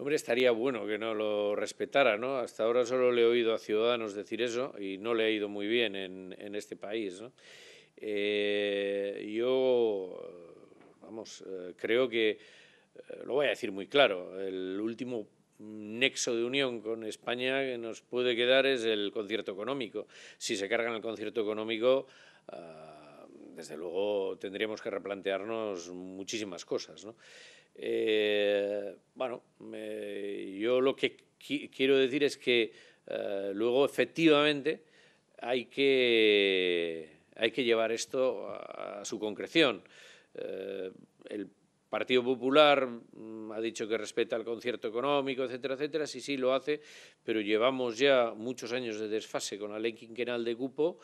Hombre, estaría bueno que no lo respetara, ¿no? Hasta ahora solo le he oído a Ciudadanos decir eso y no le ha ido muy bien en, este país, ¿no? Eh, yo, vamos, eh, creo que, eh, lo voy a decir muy claro, el último nexo de unión con España que nos puede quedar es el concierto económico. Si se cargan el concierto económico, ah, desde luego tendríamos que replantearnos muchísimas cosas, ¿no? Eh, bueno, yo lo que quiero decir es que eh, luego efectivamente hay que, hay que llevar esto a, su concreción. Eh, el Partido Popular mm, ha dicho que respeta el concierto económico, etcétera, etcétera. Sí, sí, lo hace, pero llevamos ya muchos años de desfase con la ley quinquenal de cupo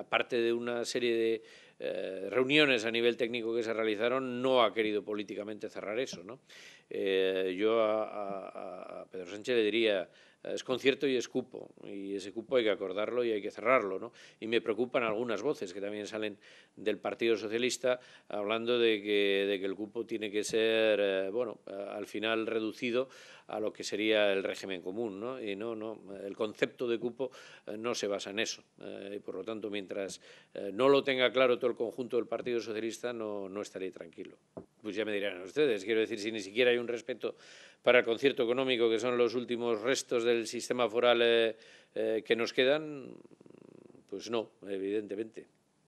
aparte de una serie de eh, reuniones a nivel técnico que se realizaron, no ha querido políticamente cerrar eso. ¿no? Eh, yo a Pedro Sánchez le diría, eh, es concierto y es cupo, y ese cupo hay que acordarlo y hay que cerrarlo. ¿no? Y me preocupan algunas voces que también salen del Partido Socialista hablando de que, el cupo tiene que ser, eh, bueno, eh, al final reducido a lo que sería el régimen común. ¿no? Y no, no, el concepto de cupo no se basa en eso. y por lo tanto, mientras no lo tenga claro todo el conjunto del Partido Socialista, no estaré tranquilo pues ya me dirán ustedes, quiero decir, si ni siquiera hay un respeto para el concierto económico, que son los últimos restos del sistema foral eh, eh, que nos quedan, pues no, evidentemente.